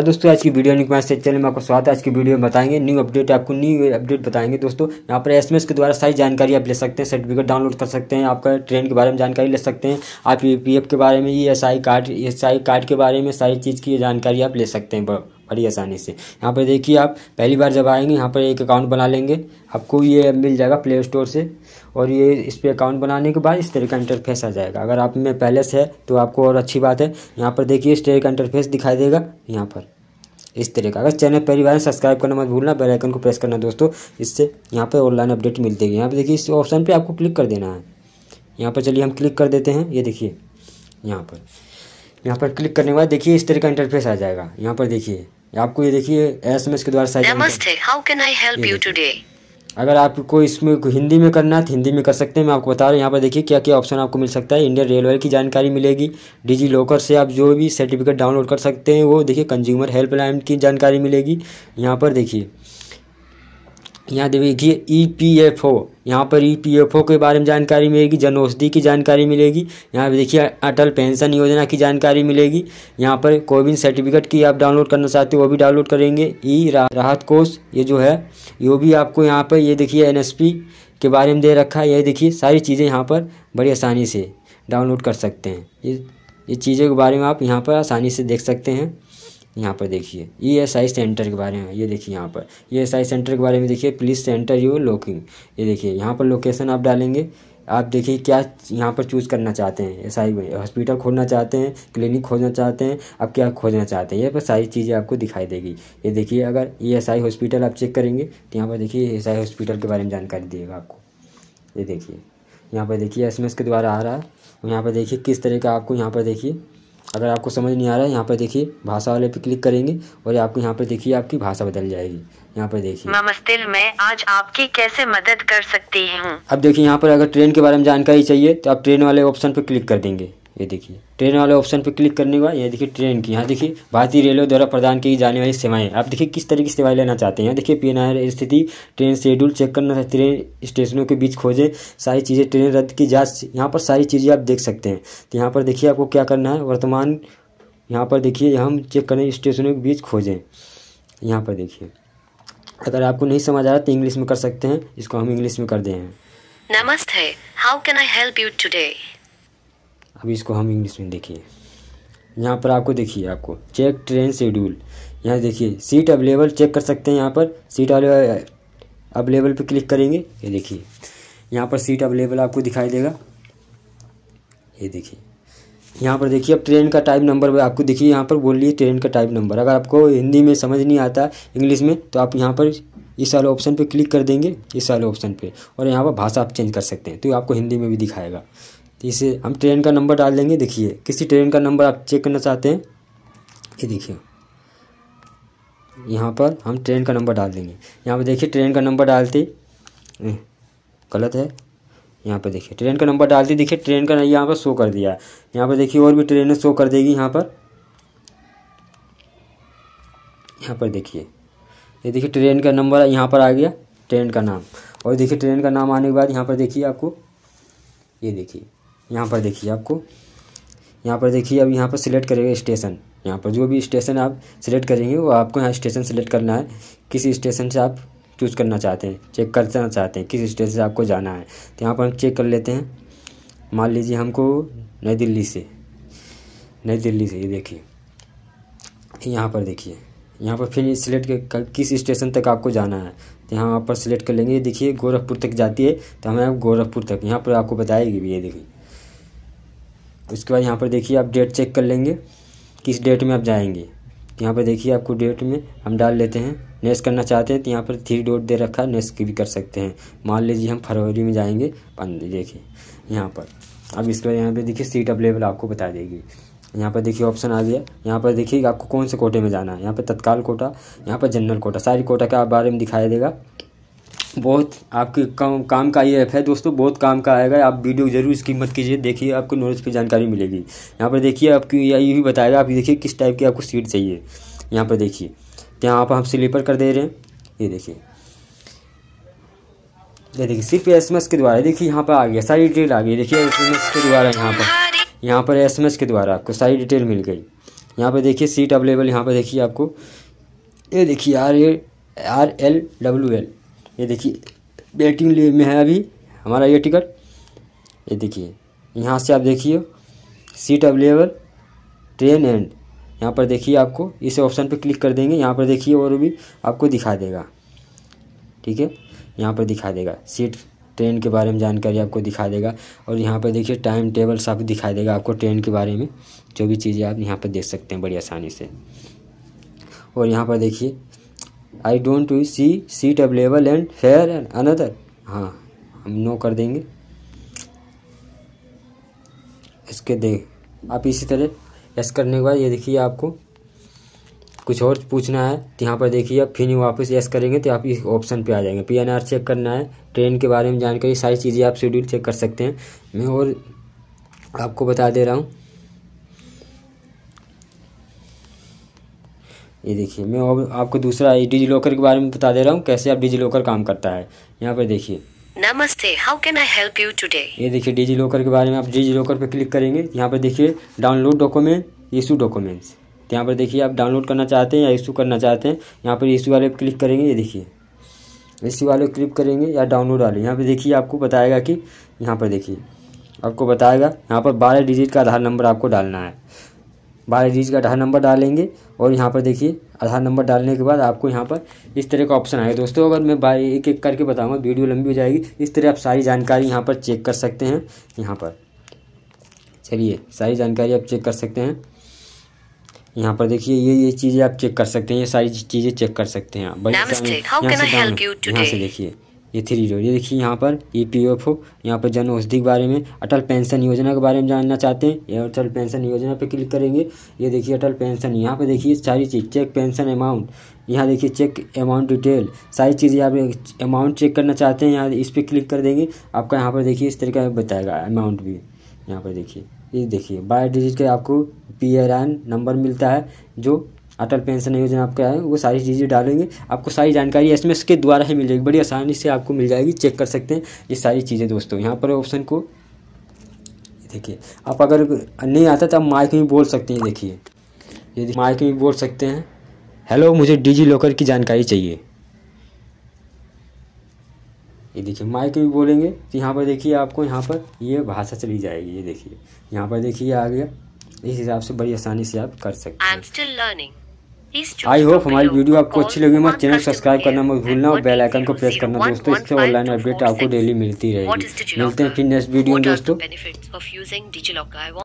और दोस्तों आज की वीडियो निकमा से चैनल में आपको स्वागत है आज की वीडियो में बताएंगे न्यू अपडेट आपको न्यू अपडेट बताएंगे दोस्तों यहाँ पर एसएमएस के द्वारा सारी जानकारी आप ले सकते हैं सर्टिफिकेट डाउनलोड कर सकते हैं आपका ट्रेन के बारे में जानकारी ले सकते हैं आप ई e के बारे में ई कार्ड एस कार्ड के बारे में सारी चीज़ की जानकारी आप ले सकते हैं बड़ी आसानी से यहाँ पर देखिए आप पहली बार जब आएंगे यहाँ पर एक अकाउंट बना लेंगे आपको ये मिल जाएगा प्ले स्टोर से और ये इस पर अकाउंट बनाने के बाद इस तरह का इंटरफेस आ जाएगा अगर आप में पहले से है तो आपको और अच्छी बात है यहाँ पर देखिए इस तरह का इंटरफेस दिखाई देगा यहाँ पर इस तरह का अगर चैनल पहली बार सब्सक्राइब करना मत भूलना बेल आइकन को प्रेस करना दोस्तों इससे यहाँ पर ऑनलाइन अपडेट मिलती है यहाँ पर देखिए इस ऑप्शन पर आपको क्लिक कर देना है यहाँ पर चलिए हम क्लिक कर देते हैं ये देखिए यहाँ पर यहाँ पर क्लिक करने के बाद देखिए इस तरह का इंटरफेस आ जाएगा यहाँ पर देखिए आपको ये देखिए एस एम एस के द्वारा हाउ आई अगर आपको इसमें हिंदी में करना है तो हिंदी में कर सकते हैं मैं आपको बता रहा हूँ यहाँ पर देखिए क्या क्या ऑप्शन आपको मिल सकता है इंडियन रेलवे की जानकारी मिलेगी डिजी लॉकर से आप जो भी सर्टिफिकेट डाउनलोड कर सकते हैं वो देखिए कंज्यूमर हेल्पलाइन की जानकारी मिलेगी यहाँ पर देखिए यहाँ देखिए ई पी एफ ओ यहाँ पर ई पी एफ ओ के बारे में जानकारी मिलेगी जन औषधि की जानकारी मिलेगी यहाँ पर देखिए अटल पेंशन योजना की जानकारी मिलेगी यहाँ पर कोविन सर्टिफिकेट की आप डाउनलोड करना चाहते हो वो भी डाउनलोड करेंगे ई राहत कोर्स ये जो है ये भी आपको यहाँ पर ये देखिए एन एस पी के बारे में दे रखा है ये देखिए सारी चीज़ें यहाँ पर बड़ी आसानी से डाउनलोड कर सकते हैं ये ये चीज़ों के बारे में आप यहाँ पर आसानी से देख सकते हैं यहाँ पर देखिए ई एस आई सेंटर के बारे में ये देखिए यहाँ पर ई एस आई सेंटर के बारे में देखिए प्लीज़ सेंटर यू लोकिंग ये देखिए यहाँ पर लोकेशन आप डालेंगे आप देखिए क्या यहाँ पर चूज़ करना चाहते हैं एस आई हॉस्पिटल खोलना चाहते हैं क्लिनिक खोलना चाहते हैं आप क्या खोजना चाहते हैं ये पर सारी चीज़ें आपको दिखाई देगी ये देखिए अगर ई एस आई हॉस्पिटल आप चेक करेंगे तो यहाँ पर देखिए एस आई हॉस्पिटल के बारे में जानकारी देगा आपको ये देखिए यहाँ पर देखिए एस के द्वारा आ रहा है यहाँ पर देखिए किस तरह का आपको यहाँ पर देखिए अगर आपको समझ नहीं आ रहा है यहाँ पर देखिए भाषा वाले पे क्लिक करेंगे और आपको यहाँ पर देखिए आपकी भाषा बदल जाएगी यहाँ पर देखिए नमस्ते मैं आज आपकी कैसे मदद कर सकती हूँ अब देखिए यहाँ पर अगर ट्रेन के बारे में जानकारी चाहिए तो आप ट्रेन वाले ऑप्शन पर क्लिक कर देंगे ये देखिए ट्रेन वाले ऑप्शन पर क्लिक करने के बाद ये देखिए ट्रेन की यहाँ देखिए भारतीय रेलवे द्वारा प्रदान की जाने वाली सेवाएं आप देखिए किस तरह की सेवाएं लेना चाहते हैं यहाँ देखिए पी स्थिति ट्रेन शेड्यूल चेक करना ट्रेन स्टेशनों के बीच खोजें सारी चीज़ें ट्रेन रद्द की जाँच यहाँ पर सारी चीज़ें आप देख सकते हैं तो यहाँ पर देखिए आपको क्या करना है वर्तमान यहाँ पर देखिए हम चेक करें स्टेशनों के बीच खोजें यहाँ पर देखिए अगर आपको नहीं समझ आ रहा तो इंग्लिश में कर सकते हैं इसको हम इंग्लिश में कर दें नमस्ते how can I help you today अब इसको हम इंग्लिश में देखिए यहाँ पर आपको देखिए आपको चेक ट्रेन शेड्यूल यहाँ देखिए सीट अवेलेबल चेक कर सकते हैं यहाँ पर सीट अवेलेबल पे क्लिक करेंगे ये देखिए यहाँ पर सीट अवेलेबल आपको दिखाई देगा ये देखिए यहाँ पर देखिए अब ट्रेन का टाइप नंबर आपको देखिए यहाँ पर बोल रही ट्रेन का टाइप नंबर अगर आपको हिंदी में समझ नहीं आता इंग्लिश में तो आप यहाँ पर इस वाले ऑप्शन पे क्लिक कर देंगे इस वाले ऑप्शन पे और यहाँ पर भाषा आप चेंज कर सकते हैं तो आपको हिंदी में भी दिखाएगा तो इसे हम ट्रेन का नंबर डाल देंगे देखिए किसी ट्रेन का नंबर आप चेक करना चाहते हैं ये देखिए यहाँ पर हम ट्रेन का नंबर डाल देंगे यहाँ पर देखिए ट्रेन का नंबर डालते गलत है यहाँ पर देखिए ट्रेन का नंबर डालते देखिए ट्रेन का यहाँ पर शो कर दिया है यहाँ पर देखिए और भी ट्रेनें शो कर देगी यहाँ पर यहाँ पर देखिए ये देखिए ट्रेन का नंबर यहाँ पर आ गया ट्रेन का नाम और देखिए ट्रेन का नाम आने के बाद यहाँ पर देखिए आपको ये देखिए यहाँ पर देखिए आपको यहाँ पर देखिए अब यहाँ पर सिलेक्ट करेंगे स्टेशन यहाँ पर जो भी स्टेशन आप सिलेक्ट करेंगे वो आपको यहाँ स्टेशन सिलेक्ट करना है किस स्टेशन से आप चूज़ करना चाहते हैं चेक करना चाहते हैं किस स्टेशन से आपको जाना है तो यहाँ पर हम चेक कर लेते हैं मान लीजिए हमको नई दिल्ली से नई दिल्ली से ये देखिए यहाँ पर देखिए यहाँ पर फिर सिलेक्ट किस स्टेशन तक आपको जाना है तो यहाँ पर सिलेक्ट कर लेंगे ये देखिए गोरखपुर तक जाती है तो हमें गोरखपुर तक यहाँ पर आपको बताएगी भी ये देखिए उसके बाद यहाँ पर देखिए आप डेट चेक कर लेंगे किस डेट में आप जाएंगे यहाँ पर देखिए आपको डेट में हम डाल लेते हैं नेक्स्ट करना चाहते हैं तो यहाँ पर थ्री डॉट दे रखा है नेक्स्ट भी कर सकते हैं मान लीजिए हम फरवरी में जाएंगे देखिए यहाँ पर अब इसके बाद यहाँ पर देखिए सीट अवेलेबल आपको बता देगी यहाँ पर देखिए ऑप्शन आ गया यहाँ पर देखिए आपको कौन से कोटे में जाना है यहाँ पर तत्काल कोटा यहाँ पर जनरल कोटा सारी कोटा का बारे में दिखाई देगा बहुत आपके काम काम का ये ऐप है दोस्तों बहुत काम का आएगा आप वीडियो जरूर इसकी मत कीजिए देखिए आपको नॉलेज की जानकारी मिलेगी यहाँ पर देखिए आपको ये भी बताएगा आप देखिए किस टाइप की आपको सीट चाहिए यहाँ पर देखिए यहाँ पर हम स्लीपर कर दे रहे हैं ये देखिए ये देखिए सिर्फ एस के द्वारा देखिए यहाँ पर आ गया सारी डिटेल आ गई देखिए एस के द्वारा यहाँ पर यहाँ पर एस के द्वारा आपको सारी डिटेल मिल गई यहाँ पर देखिए सीट अवेलेबल यहाँ पर देखिए आपको ये देखिए R A R L W L ये देखिए वेटिंग में है अभी हमारा ये टिकट ये देखिए यहाँ से आप देखिए सीट अवेलेबल ट्रेन एंड यहाँ पर देखिए आपको इस ऑप्शन पे क्लिक कर देंगे यहाँ पर देखिए और भी आपको दिखा देगा ठीक है यहाँ पर दिखा देगा सीट ट्रेन के बारे में जानकारी आपको दिखा देगा और यहाँ पर देखिए टाइम टेबल सब दिखा देगा आपको ट्रेन के बारे में जो भी चीज़ें आप यहाँ पर देख सकते हैं बड़ी आसानी से और यहाँ पर देखिए I don't we see seat available and fare and another हाँ हम नो कर देंगे इसके दे आप इसी तरह यस करने के बाद ये देखिए आपको कुछ और पूछना है तो यहाँ पर देखिए आप फिर वापस यस करेंगे तो आप इस ऑप्शन पे आ जाएंगे पीएनआर चेक करना है ट्रेन के बारे में जानकारी सारी चीज़ें आप शेड्यूल चेक कर सकते हैं मैं और आपको बता दे रहा हूँ ये देखिए मैं अब आपको दूसरा डिजी लॉकर के बारे में बता दे रहा हूँ कैसे आप डिजी लॉकर काम करता है यहाँ पर देखिए नमस्ते how can I help you today ये देखिए डिजी लॉकर के बारे में आप डिजी लॉकर पर क्लिक करेंगे यहाँ पर देखिए डाउनलोड डॉक्यूमेंट इशू डॉक्यूमेंट्स यहाँ पर देखिए आप डाउनलोड करना चाहते हैं या इशू करना चाहते हैं यहाँ पर इशू वाले क्लिक करेंगे ये देखिए इशू वाले क्लिक करेंगे या डाउनलोड वाले यहाँ पर देखिए आपको बताएगा कि यहाँ पर देखिए आपको बताएगा यहाँ पर बारह डिजिट का आधार नंबर आपको डालना है बारह डिजिट का आधार नंबर डालेंगे और यहाँ पर देखिए आधार नंबर डालने के बाद आपको यहाँ पर इस तरह का ऑप्शन आएगा दोस्तों अगर मैं बार एक एक करके बताऊँगा वीडियो लंबी हो जाएगी इस तरह आप सारी जानकारी यहाँ पर चेक कर सकते हैं यहाँ पर चलिए सारी जानकारी आप चेक कर सकते हैं यहाँ पर देखिए ये ये चीज़ें आप चेक कर सकते हैं ये सारी चीज़ें चेक कर सकते हैं बड़ी यहाँ से देखिए ये थ्री रोड ये देखिए यहाँ पर ई पी एफ ओ यहाँ पर जन औषधि के बारे में अटल पेंशन योजना के बारे में जानना चाहते हैं ये अटल पेंशन योजना पे क्लिक करेंगे ये देखिए अटल पेंशन यहाँ पे देखिए सारी चीज़ चेक पेंशन अमाउंट यहाँ देखिए चेक अमाउंट डिटेल सारी चीज़ें पर अमाउंट चेक करना चाहते हैं यहाँ इस पर क्लिक कर देंगे आपका यहाँ पर देखिए इस तरह का बताएगा अमाउंट भी यहाँ पर देखिए ये देखिए बाय डिजिट के आपको पी आर एन नंबर मिलता है जो अटल पेंशन योजना आपका है वो सारी चीज़ें डालेंगे आपको सारी जानकारी एस एम के द्वारा ही मिल जाएगी बड़ी आसानी से आपको मिल जाएगी चेक कर सकते हैं ये सारी चीज़ें दोस्तों यहाँ पर ऑप्शन को देखिए आप अगर नहीं आता तो आप माइक में बोल सकते हैं देखिए यदि माइक में बोल सकते हैं हेलो मुझे डिजी लॉकर की जानकारी चाहिए ये देखिए माइक में बोलेंगे तो यहाँ पर देखिए आपको यहाँ पर ये भाषा चली जाएगी ये देखिए यहाँ पर देखिए आ गया इस हिसाब से बड़ी आसानी से आप कर सकते हैं आई होप हमारी वीडियो आपको अच्छी लगी मत चैनल सब्सक्राइब करना मत भूलना और बेल आइकन को प्रेस करना दोस्तों इससे ऑनलाइन अपडेट आपको डेली मिलती रहेगी मिलते हैं फिर नेक्स्ट वीडियो में दोस्तों